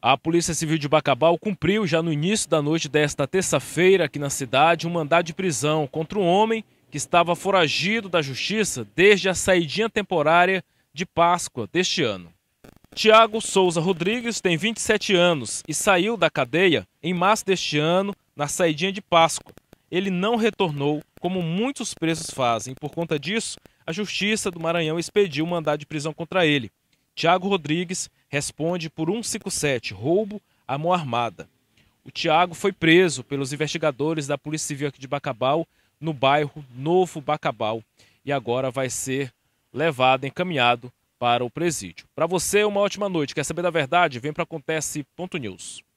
A Polícia Civil de Bacabal cumpriu já no início da noite desta terça-feira aqui na cidade um mandado de prisão contra um homem que estava foragido da justiça desde a saidinha temporária de Páscoa deste ano. Tiago Souza Rodrigues tem 27 anos e saiu da cadeia em março deste ano na saidinha de Páscoa. Ele não retornou, como muitos presos fazem. Por conta disso, a Justiça do Maranhão expediu um mandado de prisão contra ele. Tiago Rodrigues responde por 157, roubo à mão armada. O Tiago foi preso pelos investigadores da Polícia Civil aqui de Bacabal, no bairro Novo Bacabal, e agora vai ser levado, encaminhado para o presídio. Para você, uma ótima noite. Quer saber da verdade? Vem para acontece.news.